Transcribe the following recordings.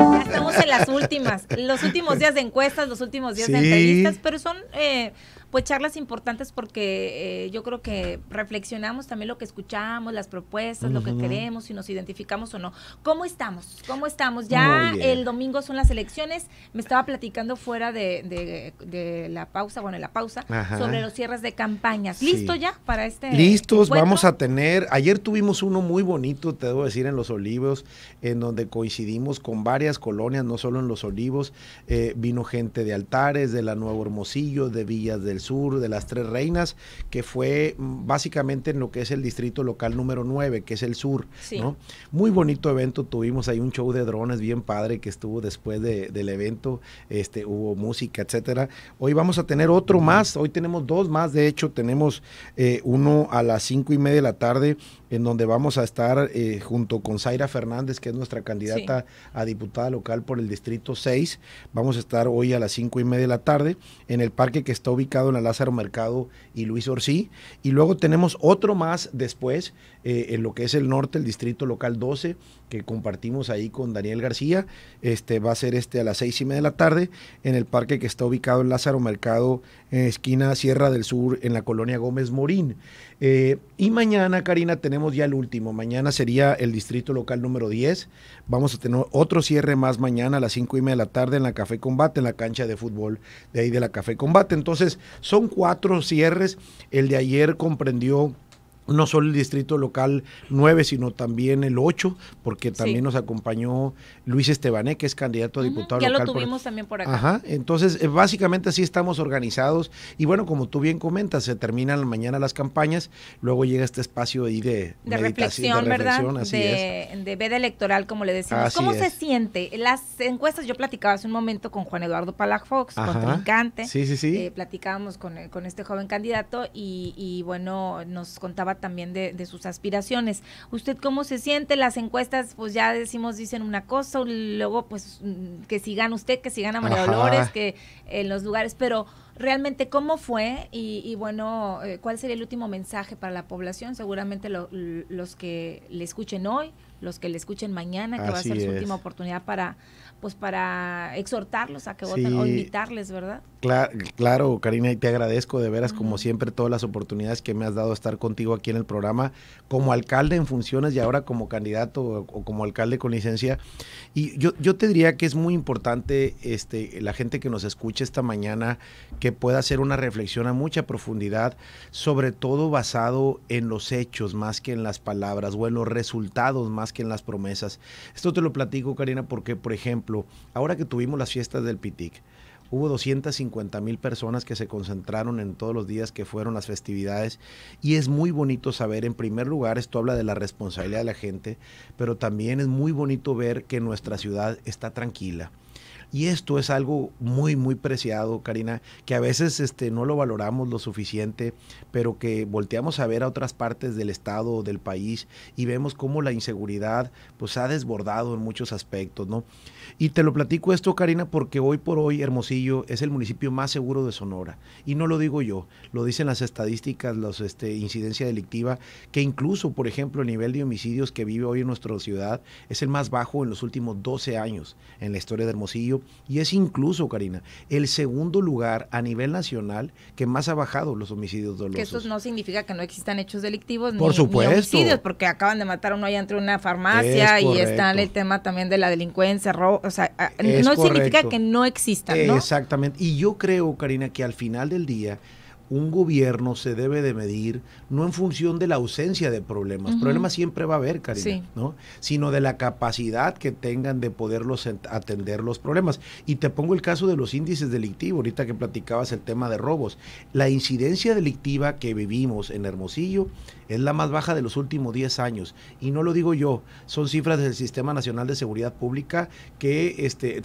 That's the en las últimas, los últimos días de encuestas, los últimos días de entrevistas, pero son eh, pues charlas importantes porque eh, yo creo que reflexionamos también lo que escuchamos, las propuestas, lo que queremos, si nos identificamos o no. ¿Cómo estamos? ¿Cómo estamos? Ya el domingo son las elecciones. Me estaba platicando fuera de, de, la pausa, bueno, la pausa, sobre los cierres de campañas. ¿Listo ya para este? Listos, vamos a tener. Ayer tuvimos uno muy bonito, te debo decir, en Los Olivos, en donde coincidimos con varias colonias no solo en Los Olivos, eh, vino gente de Altares, de la Nueva Hermosillo, de Villas del Sur, de las Tres Reinas, que fue mm, básicamente en lo que es el distrito local número 9, que es el sur. Muy bonito evento, tuvimos ahí un show de drones bien padre que estuvo después del evento, este, hubo música, etcétera. Hoy vamos a tener otro más, hoy tenemos dos más, de hecho tenemos eh, uno a las cinco y media de la tarde en donde vamos a estar eh, junto con Zaira Fernández, que es nuestra candidata a diputada local por el Distrito 6. Vamos a estar hoy a las 5 y media de la tarde en el parque que está ubicado en la Lázaro Mercado y Luis Orsí. Y luego tenemos otro más después eh, en lo que es el norte, el Distrito Local 12, que compartimos ahí con Daniel García. Este va a ser este a las seis y media de la tarde en el parque que está ubicado en Lázaro Mercado, en eh, esquina Sierra del Sur, en la colonia Gómez Morín. Eh, y mañana, Karina, tenemos ya el último. Mañana sería el distrito local número 10. Vamos a tener otro cierre más mañana a las 5 y media de la tarde en la Café Combate, en la cancha de fútbol de ahí de la Café Combate. Entonces, son cuatro cierres. El de ayer comprendió no solo el distrito local 9, sino también el 8, porque también nos acompañó Luis Estebané, que es candidato a diputado ya local. lo tuvimos también por acá. Ajá, entonces eh, básicamente así estamos organizados y bueno, como tú bien comentas, se terminan mañana las campañas, luego llega este espacio ahí de, de reflexión, ¿verdad? de, veda electoral, como le decimos. ¿Cómo se siente? Las encuestas, yo platicaba hace un momento con Juan Eduardo Palafox. Sí, sí, sí. Eh, platicábamos con, con este joven candidato y, y bueno, nos contaba también de, sus aspiraciones. ¿Usted cómo se siente? Las encuestas, pues ya decimos, dicen una cosa, luego pues mm, que sigan usted, que sigan a María Dolores, que en eh, los lugares, pero realmente cómo fue y, bueno, eh, cuál sería el último mensaje para la población, seguramente los que le escuchen hoy, los que le escuchen mañana, que va a ser su última oportunidad para pues para exhortarlos a que voten o invitarles, ¿verdad? claro, Karina, y te agradezco de veras, como siempre, todas las oportunidades que me has dado estar contigo aquí en el programa, como alcalde en funciones y ahora como candidato o como alcalde con licencia. Y yo, yo te diría que es muy importante este, la gente que nos escuche esta mañana que pueda hacer una reflexión a mucha profundidad, sobre todo basado en los hechos más que en las palabras o en los resultados más que en las promesas. Esto te lo platico, Karina, porque, por ejemplo, ahora que tuvimos las fiestas del PITIC, hubo 250 mil personas que se concentraron en todos los días que fueron las festividades y es muy bonito saber, en primer lugar, esto habla de la responsabilidad de la gente, pero también es muy bonito ver que nuestra ciudad está tranquila y esto es algo muy, muy preciado, Karina, que a veces este, no lo valoramos lo suficiente, pero que volteamos a ver a otras partes del Estado o del país y vemos cómo la inseguridad pues, ha desbordado en muchos aspectos. ¿no? Y te lo platico esto, Karina, porque hoy por hoy Hermosillo es el municipio más seguro de Sonora. Y no lo digo yo, lo dicen las estadísticas, las este, incidencia delictiva, que incluso, por ejemplo, el nivel de homicidios que vive hoy en nuestra ciudad es el más bajo en los últimos 12 años en la historia de Hermosillo y es incluso, Karina, el segundo lugar a nivel nacional que más ha bajado los homicidios dolosos. Que eso no significa que no existan hechos delictivos Por ni, supuesto. homicidios, porque acaban de matar a uno allá entre una farmacia y está el tema también de la delincuencia, robo, o sea, no significa que no existan, ¿no? Exactamente. Y yo creo, Karina, que al final del día un gobierno se debe de medir no en función de la ausencia de problemas, problemas siempre va a haber, Karina, ¿no? sino de la capacidad que tengan de poderlos atender los problemas. Y te pongo el caso de los índices delictivos, ahorita que platicabas el tema de robos. La incidencia delictiva que vivimos en Hermosillo es la más baja de los últimos 10 años. Y no lo digo yo, son cifras del Sistema Nacional de Seguridad Pública que, este,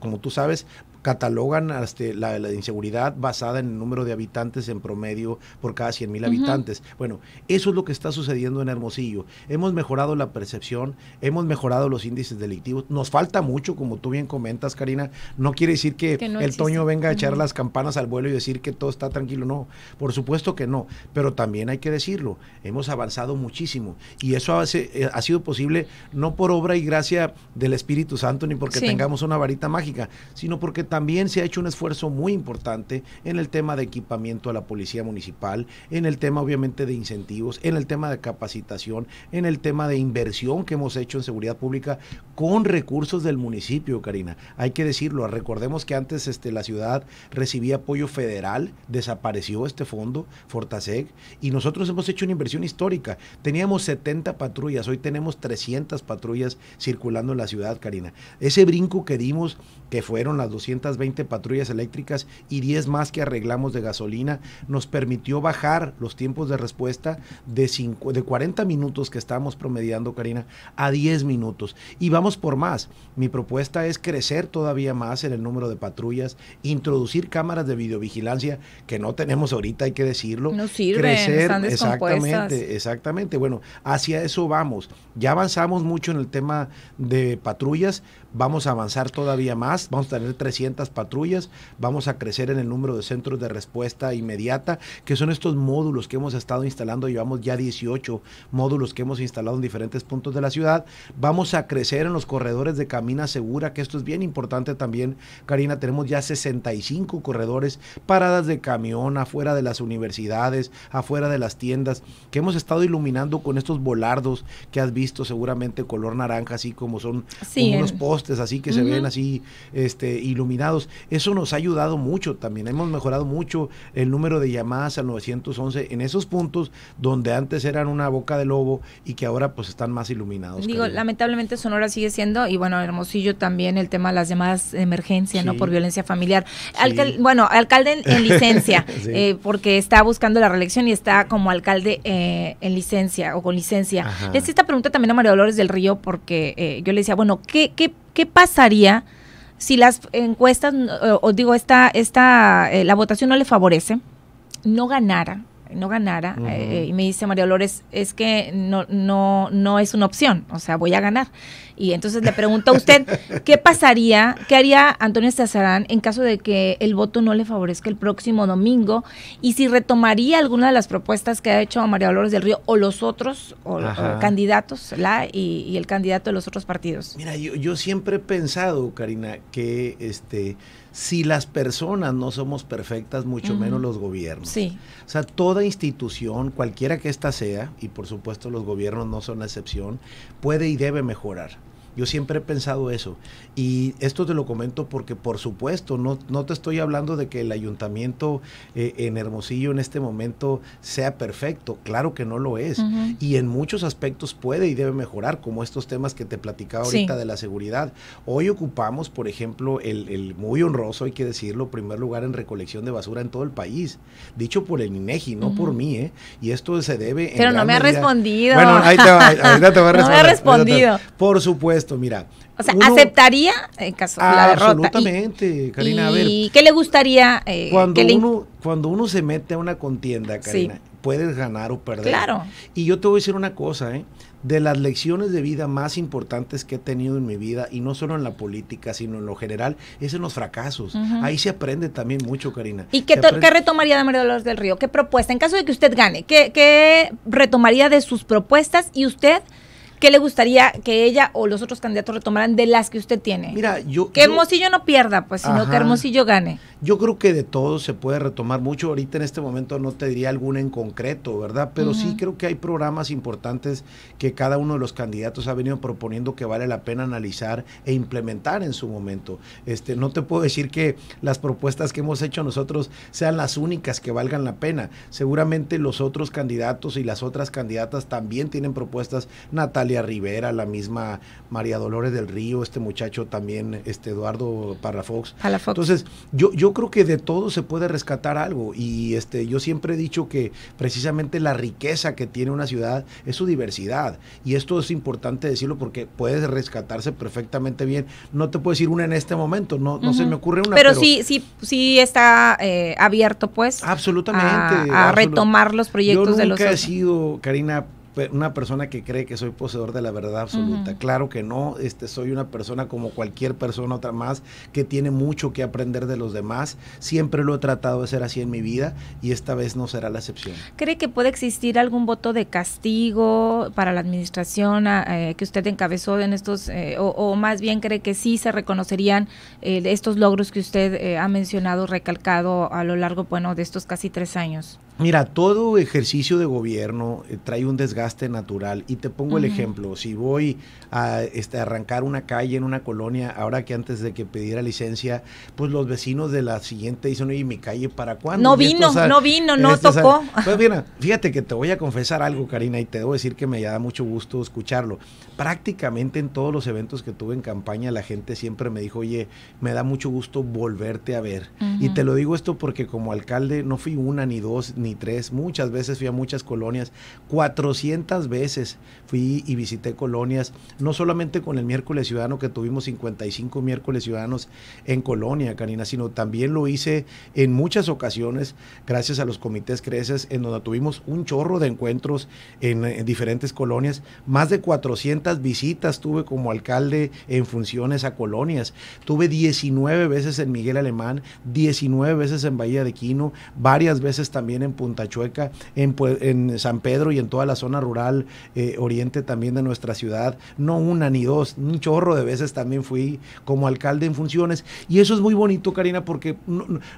como tú sabes, catalogan hasta la, inseguridad basada en el número de habitantes en promedio por cada 100 mil habitantes. Bueno, eso es lo que está sucediendo en Hermosillo. Hemos mejorado la percepción, hemos mejorado los índices delictivos. Nos falta mucho, como tú bien comentas, Karina. No quiere decir que, el Toño venga a echar las campanas al vuelo y decir que todo está tranquilo. No, por supuesto que no. Pero también hay que decirlo, hemos avanzado muchísimo. Y eso eh, ha sido posible no por obra y gracia del Espíritu Santo ni porque tengamos una varita mágica, sino porque también se ha hecho un esfuerzo muy importante en el tema de equipamiento a la policía municipal, en el tema obviamente de incentivos, en el tema de capacitación, en el tema de inversión que hemos hecho en seguridad pública con recursos del municipio, Karina. Hay que decirlo, recordemos que antes este, la ciudad recibía apoyo federal, desapareció este fondo, Fortaseg, y nosotros hemos hecho una inversión histórica. Teníamos 70 patrullas, hoy tenemos 300 patrullas circulando en la ciudad, Karina. Ese brinco que dimos, que fueron las 200 20 patrullas eléctricas y 10 más que arreglamos de gasolina, nos permitió bajar los tiempos de respuesta de, de 40 minutos que estábamos promediando, Karina, a 10 minutos. Y vamos por más. Mi propuesta es crecer todavía más en el número de patrullas, introducir cámaras de videovigilancia que no tenemos ahorita, hay que decirlo. No crecer, Exactamente, exactamente. Bueno, hacia eso vamos. Ya avanzamos mucho en el tema de patrullas, vamos a avanzar todavía más, vamos a tener 300 patrullas, vamos a crecer en el número de centros de respuesta inmediata, que son estos módulos que hemos estado instalando, llevamos ya 18 módulos que hemos instalado en diferentes puntos de la ciudad, vamos a crecer en los corredores de Camina Segura, que esto es bien importante también, Karina, tenemos ya 65 corredores, paradas de camión, afuera de las universidades, afuera de las tiendas, que hemos estado iluminando con estos volardos que has visto seguramente color naranja, así como son unos postes así que se ven así este, iluminados. Eso nos ha ayudado mucho también. Hemos mejorado mucho el número de llamadas al 911 en esos puntos donde antes eran una boca de lobo y que ahora pues están más iluminados. Digo, lamentablemente Sonora sigue siendo, y bueno, Hermosillo también, el tema de las llamadas de emergencia, ¿no? Por violencia familiar. bueno, alcalde en, licencia, eh, porque está buscando la reelección y está como alcalde eh, en licencia o con licencia. Les esta pregunta también a María Dolores del Río porque eh, yo le decía, bueno, ¿qué, qué ¿Qué pasaría si las encuestas, o, digo, esta, esta, eh, la votación no le favorece, no ganara? no ganara. Eh, eh, y me dice María Dolores, es que no, no, no es una opción, o sea, voy a ganar. Y entonces le pregunto a usted, ¿qué pasaría, qué haría Antonio Estazarán en caso de que el voto no le favorezca el próximo domingo? Y si retomaría alguna de las propuestas que ha hecho María Dolores del Río o los otros o, los candidatos, la y, el candidato de los otros partidos. Mira, yo, yo siempre he pensado, Karina, que este si las personas no somos perfectas, mucho menos los gobiernos. O sea, toda institución, cualquiera que ésta sea, y por supuesto los gobiernos no son la excepción, puede y debe mejorar. Yo siempre he pensado eso. Y esto te lo comento porque, por supuesto, no, no te estoy hablando de que el ayuntamiento eh, en Hermosillo en este momento sea perfecto. Claro que no lo es. Y en muchos aspectos puede y debe mejorar, como estos temas que te platicaba ahorita de la seguridad. Hoy ocupamos, por ejemplo, el, el, muy honroso, hay que decirlo, primer lugar en recolección de basura en todo el país. Dicho por el INEGI, no por mí, ¿eh? Y esto se debe. Pero no me ha respondido. Bueno, ahí te va a responder. no me ha respondido. Por supuesto esto, mira. O sea, ¿aceptaría en caso de la derrota? Absolutamente, Karina. Y, a ver, ¿Y qué le gustaría? Eh, cuando, uno, cuando uno se mete a una contienda, Karina, puedes ganar o perder. Claro. Y yo te voy a decir una cosa, ¿eh? de las lecciones de vida más importantes que he tenido en mi vida, y no solo en la política, sino en lo general, es en los fracasos. Ahí se aprende también mucho, Karina. ¿Y qué, qué retomaría de María Dolores del Río? ¿Qué propuesta? En caso de que usted gane, ¿qué, qué retomaría de sus propuestas y usted? ¿Qué le gustaría que ella o los otros candidatos retomaran de las que usted tiene? Mira, yo... Que Hermosillo no pierda, pues, sino que Hermosillo gane. Yo creo que de todo se puede retomar mucho. Ahorita en este momento no te diría alguna en concreto, ¿verdad? Pero sí creo que hay programas importantes que cada uno de los candidatos ha venido proponiendo que vale la pena analizar e implementar en su momento. Este, no te puedo decir que las propuestas que hemos hecho nosotros sean las únicas que valgan la pena. Seguramente los otros candidatos y las otras candidatas también tienen propuestas. Natalia Rivera, la misma María Dolores del Río, este muchacho también, este Eduardo Parrafox. Entonces, yo, yo creo que de todo se puede rescatar algo y este, yo siempre he dicho que precisamente la riqueza que tiene una ciudad es su diversidad y esto es importante decirlo porque puede rescatarse perfectamente bien. No te puedo decir una en este momento, no, no se me ocurre una. Pero, sí, sí, sí está eh, abierto pues. Absolutamente. A, retomar los proyectos yo nunca de los... He sido, Karina, una persona que cree que soy poseedor de la verdad absoluta. Claro que no, este, soy una persona como cualquier persona otra más que tiene mucho que aprender de los demás. Siempre lo he tratado de ser así en mi vida y esta vez no será la excepción. ¿Cree que puede existir algún voto de castigo para la administración eh, que usted encabezó en estos, eh, o, más bien cree que sí se reconocerían eh, estos logros que usted ha mencionado, recalcado a lo largo, bueno, de estos casi tres años? Mira, todo ejercicio de gobierno eh, trae un desgaste natural y te pongo el ejemplo, si voy a este, arrancar una calle en una colonia, ahora que antes de que pidiera licencia, pues los vecinos de la siguiente dicen, oye, mi calle para cuándo? No vino, no vino, no este, tocó. Pues mira, fíjate que te voy a confesar algo, Karina, y te debo decir que me da mucho gusto escucharlo. Prácticamente en todos los eventos que tuve en campaña, la gente siempre me dijo, oye, me da mucho gusto volverte a ver. Y te lo digo esto porque como alcalde no fui una ni dos, tres. Muchas veces fui a muchas colonias, 400 veces fui y visité colonias, no solamente con el miércoles ciudadano que tuvimos 55 miércoles ciudadanos en colonia, Canina, sino también lo hice en muchas ocasiones gracias a los comités Creces, en donde tuvimos un chorro de encuentros en, eh, diferentes colonias, más de 400 visitas tuve como alcalde en funciones a colonias, tuve 19 veces en Miguel Alemán, 19 veces en Bahía de Quino, varias veces también en Punta en, San Pedro y en toda la zona rural eh, oriente también de nuestra ciudad, no una ni dos, un chorro de veces también fui como alcalde en funciones y eso es muy bonito, Karina, porque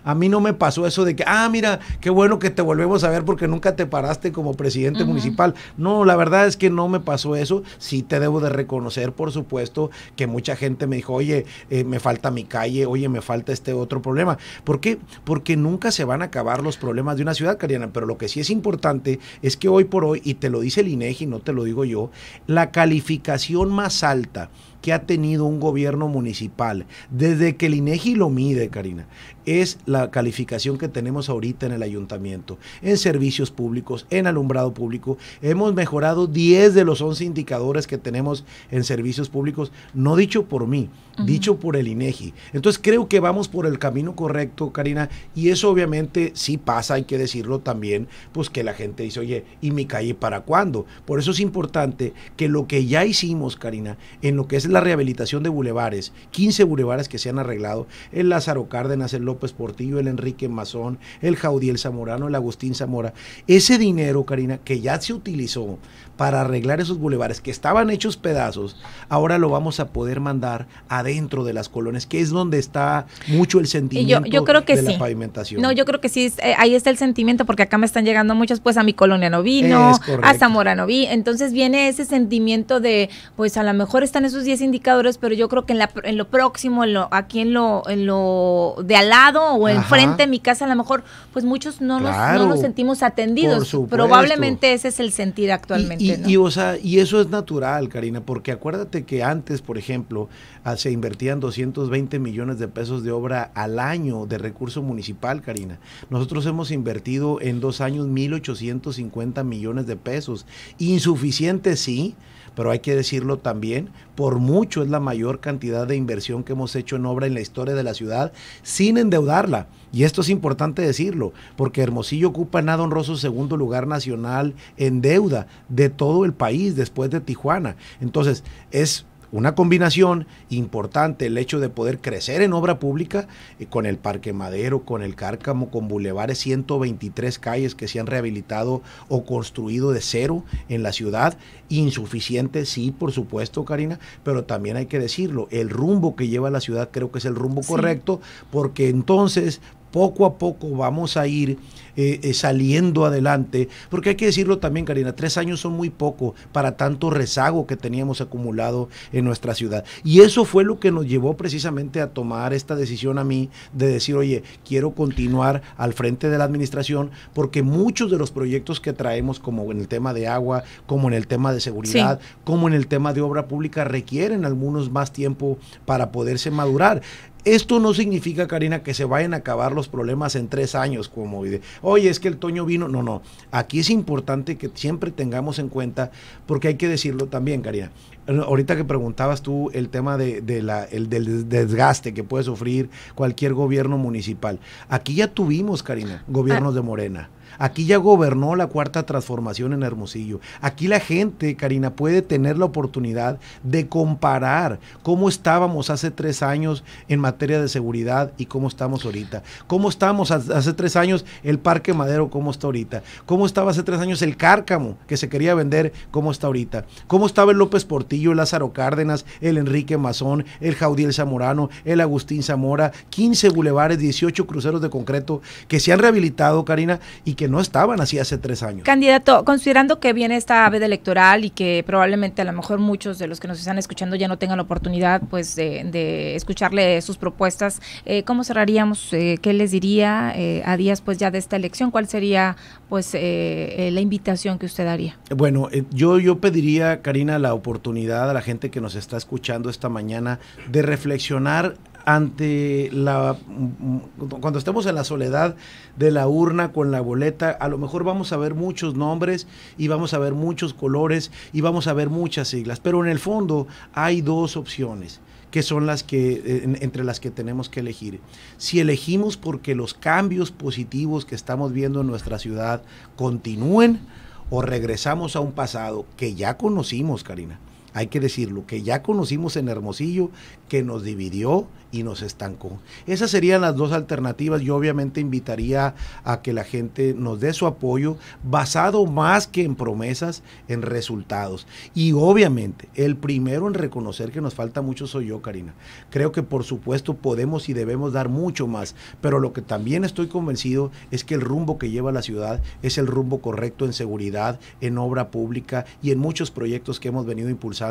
a mí no me pasó eso de que, ah, mira, qué bueno que te volvemos a ver porque nunca te paraste como presidente municipal. No, la verdad es que no me pasó eso, sí te debo de reconocer, por supuesto, que mucha gente me dijo, oye, eh, me falta mi calle, oye, me falta este otro problema. ¿Por qué? Porque nunca se van a acabar los problemas de una ciudad pero lo que sí es importante es que hoy por hoy, y te lo dice el INEGI, no te lo digo yo, la calificación más alta que ha tenido un gobierno municipal desde que el INEGI lo mide, Karina, es la calificación que tenemos ahorita en el ayuntamiento, en servicios públicos, en alumbrado público. Hemos mejorado 10 de los 11 indicadores que tenemos en servicios públicos, no dicho por mí, dicho por el INEGI. Entonces creo que vamos por el camino correcto, Karina, y eso obviamente sí pasa, hay que decirlo también pues que la gente dice, oye, ¿y mi calle para cuándo? Por eso es importante que lo que ya hicimos, Karina, en lo que es la rehabilitación de bulevares, 15 bulevares que se han arreglado, el Lázaro Cárdenas, el López Portillo, el Enrique Mazón, el Jaudiel Zamorano, el Agustín Zamora, ese dinero, Karina, que ya se utilizó para arreglar esos bulevares que estaban hechos pedazos, ahora lo vamos a poder mandar adentro de las colonias, que es donde está mucho el sentimiento de la pavimentación. No, yo creo que sí, eh, ahí está el sentimiento, porque acá me están llegando muchos, pues a mi colonia no vino, a Zamora no vi, entonces viene ese sentimiento de, pues a lo mejor están esos 10 indicadores, pero yo creo que en, lo próximo, aquí en lo, en lo de al lado o enfrente de mi casa, a lo mejor, pues muchos no, nos, no nos sentimos atendidos. Probablemente ese es el sentir actualmente y, o sea, y eso es natural, Karina, porque acuérdate que antes, por ejemplo, se invertían 220 millones de pesos de obra al año de recurso municipal, Karina. Nosotros hemos invertido en dos años 1.850 millones de pesos. Insuficiente, sí, pero hay que decirlo también, por mucho es la mayor cantidad de inversión que hemos hecho en obra en la historia de la ciudad sin endeudarla. Y esto es importante decirlo, porque Hermosillo ocupa nada honroso segundo lugar nacional en deuda de todo el país después de Tijuana. Entonces, es una combinación importante, el hecho de poder crecer en obra pública eh, con el Parque Madero, con el Cárcamo, con Bulevares, 123 calles que se han rehabilitado o construido de cero en la ciudad. Insuficiente, sí, por supuesto, Karina, pero también hay que decirlo, el rumbo que lleva la ciudad creo que es el rumbo correcto, porque entonces poco a poco vamos a ir eh, eh, saliendo adelante, porque hay que decirlo también, Karina, tres años son muy poco para tanto rezago que teníamos acumulado en nuestra ciudad. Y eso fue lo que nos llevó precisamente a tomar esta decisión a mí de decir, oye, quiero continuar al frente de la administración, porque muchos de los proyectos que traemos, como en el tema de agua, como en el tema de seguridad, como en el tema de obra pública, requieren algunos más tiempo para poderse madurar. Esto no significa, Karina, que se vayan a acabar los problemas en tres años, como hoy oye, es que el Toño vino. No, no. Aquí es importante que siempre tengamos en cuenta, porque hay que decirlo también, Karina. Ahorita que preguntabas tú el tema de, la, el, del desgaste que puede sufrir cualquier gobierno municipal. Aquí ya tuvimos, Karina, gobiernos ah. de Morena. Aquí ya gobernó la cuarta transformación en Hermosillo. Aquí la gente, Karina, puede tener la oportunidad de comparar cómo estábamos hace tres años en materia de seguridad y cómo estamos ahorita. Cómo estábamos hace tres años el Parque Madero, cómo está ahorita. Cómo estaba hace tres años el Cárcamo, que se quería vender, cómo está ahorita. Cómo estaba el López Portillo, el Lázaro Cárdenas, el Enrique Mazón, el Jaudiel Zamorano, el Agustín Zamora, 15 bulevares, 18 cruceros de concreto que se han rehabilitado, Karina, y que no estaban así hace tres años. Candidato, considerando que viene esta veda electoral y que probablemente a lo mejor muchos de los que nos están escuchando ya no tengan la oportunidad pues de, escucharle sus propuestas, eh, ¿cómo cerraríamos? Eh, ¿Qué les diría eh, a días pues ya de esta elección? ¿Cuál sería pues la invitación que usted daría? Bueno, yo, yo pediría, Karina, la oportunidad a la gente que nos está escuchando esta mañana de reflexionar ante la mm, mm, cuando estemos en la soledad de la urna con la boleta, a lo mejor vamos a ver muchos nombres y vamos a ver muchos colores y vamos a ver muchas siglas, pero en el fondo hay dos opciones que son las que eh, entre las que tenemos que elegir. Si elegimos porque los cambios positivos que estamos viendo en nuestra ciudad continúen o regresamos a un pasado que ya conocimos, Karina hay que decirlo, que ya conocimos en Hermosillo, que nos dividió y nos estancó. Esas serían las dos alternativas. Yo obviamente invitaría a que la gente nos dé su apoyo basado más que en promesas, en resultados. Y obviamente, el primero en reconocer que nos falta mucho soy yo, Karina. Creo que por supuesto podemos y debemos dar mucho más, pero lo que también estoy convencido es que el rumbo que lleva la ciudad es el rumbo correcto en seguridad, en obra pública y en muchos proyectos que hemos venido impulsando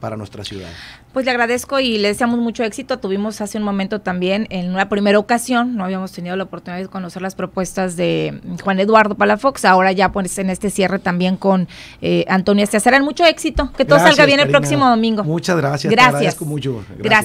para nuestra ciudad. Pues le agradezco y le deseamos mucho éxito. Tuvimos hace un momento también, en una primera ocasión, no habíamos tenido la oportunidad de conocer las propuestas de Juan Eduardo Palafox, ahora ya pues en este cierre también con eh, Antonia Antonio Mucho éxito, que todo salga bien el próximo domingo. Muchas gracias. Gracias. Te agradezco mucho. gracias. gracias.